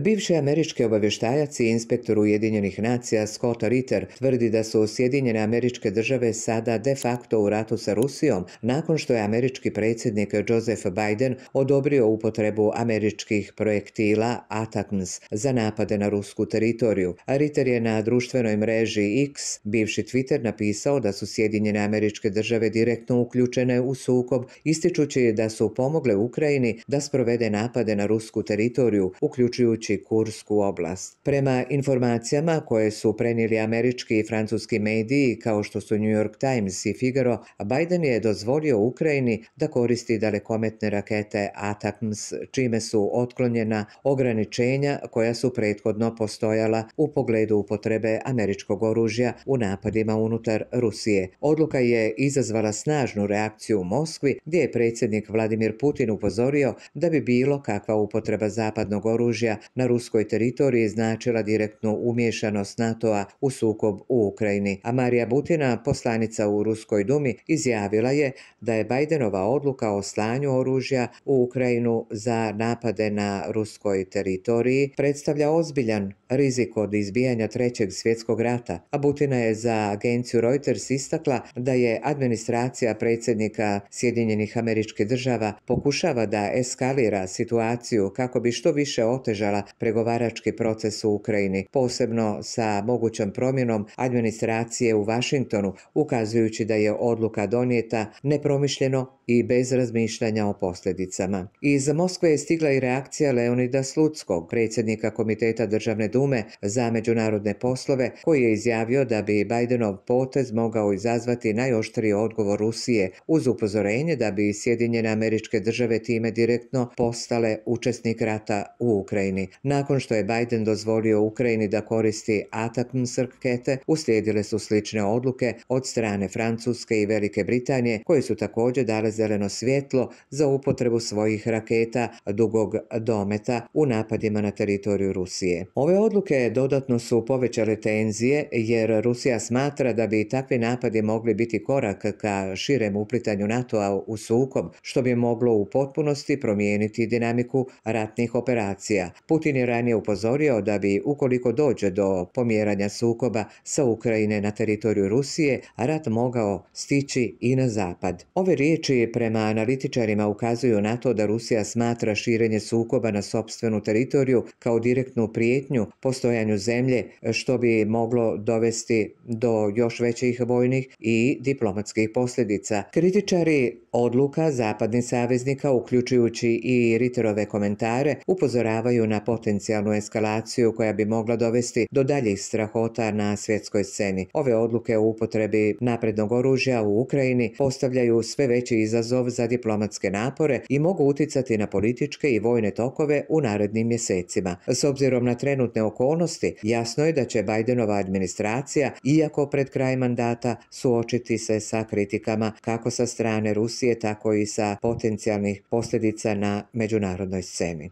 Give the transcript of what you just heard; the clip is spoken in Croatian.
Bivši američki obavještajac i inspektor Ujedinjenih nacija Scott Ritter tvrdi da su Sjedinjene američke države sada de facto u ratu sa Rusijom nakon što je američki predsjednik Joseph Biden odobrio upotrebu američkih projektila ATACMS za napade na rusku teritoriju. Ritter je na društvenoj mreži X, bivši Twitter, napisao da su Sjedinjene američke države direktno uključene u sukob, ističući da su pomogle Ukrajini da sprovede napade na rusku teritoriju, uključujući uključujući Kursku oblast. Prema informacijama koje su prenijeli američki i francuski mediji kao što su New York Times i Figaro, Biden je dozvolio Ukrajini da koristi dalekometne rakete ATACMS, čime su otklonjena ograničenja koja su prethodno postojala u pogledu upotrebe američkog oružja u napadima unutar Rusije. Odluka je izazvala snažnu reakciju u Moskvi gdje je predsjednik Vladimir Putin upozorio da bi bilo kakva upotreba zapadnog oružja na ruskoj teritoriji značila direktnu umješanost NATO-a u sukob u Ukrajini, a Marija Butina, poslanica u Ruskoj dumi, izjavila je da je Bajdenova odluka o slanju oružja u Ukrajinu za napade na ruskoj teritoriji predstavlja ozbiljan rizik od izbijanja Trećeg svjetskog rata, a Butina je za agenciju Reuters istakla da je administracija predsjednika Sjedinjenih američkih država pokušava da eskalira situaciju kako bi što više otežala pregovarački proces u Ukrajini, posebno sa mogućom promjenom administracije u Vašingtonu, ukazujući da je odluka donijeta nepromišljeno i bez razmišljanja o posljedicama. Iz Moskve je stigla i reakcija Leonida Slutskog, predsjednika Komiteta Državne dume za međunarodne poslove, koji je izjavio da bi Bidenov potez mogao izazvati najoštriji odgovor Rusije uz upozorenje da bi Sjedinjene američke države time direktno postale učesnik rata u Ukrajini. Nakon što je Biden dozvolio Ukrajini da koristi Atakms rakete, uslijedile su slične odluke od strane Francuske i Velike Britanije, koje su također dale zeleno svjetlo za upotrebu svojih raketa dugog dometa u napadima na teritoriju Rusije. Ove odluke dodatno su povećale tenzije jer Rusija smatra da bi takvi napadi mogli biti korak ka širem uplitanju NATO-a u sukob, što bi moglo u potpunosti promijeniti dinamiku ratnih operacija. Putin je ranije upozorio da bi, ukoliko dođe do pomjeranja sukoba sa Ukrajine na teritoriju Rusije, rat mogao stići i na zapad. Ove riječi prema analitičarima ukazuju na to da Rusija smatra širenje sukoba na sobstvenu teritoriju kao direktnu prijetnju postojanju zemlje, što bi moglo dovesti do još većih vojnih i diplomatskih posljedica. Kritičari odluka zapadnih saveznika, uključujući i Riterove komentare, upozoravaju na potencijalnu eskalaciju koja bi mogla dovesti do daljih strahota na svjetskoj sceni. Ove odluke o upotrebi naprednog oružja u Ukrajini postavljaju sve veći izazov za diplomatske napore i mogu uticati na političke i vojne tokove u narednim mjesecima. S obzirom na trenutne okolnosti, jasno je da će Bidenova administracija, iako pred kraj mandata, suočiti se sa kritikama kako sa strane Rusije, tako i sa potencijalnih posljedica na međunarodnoj sceni.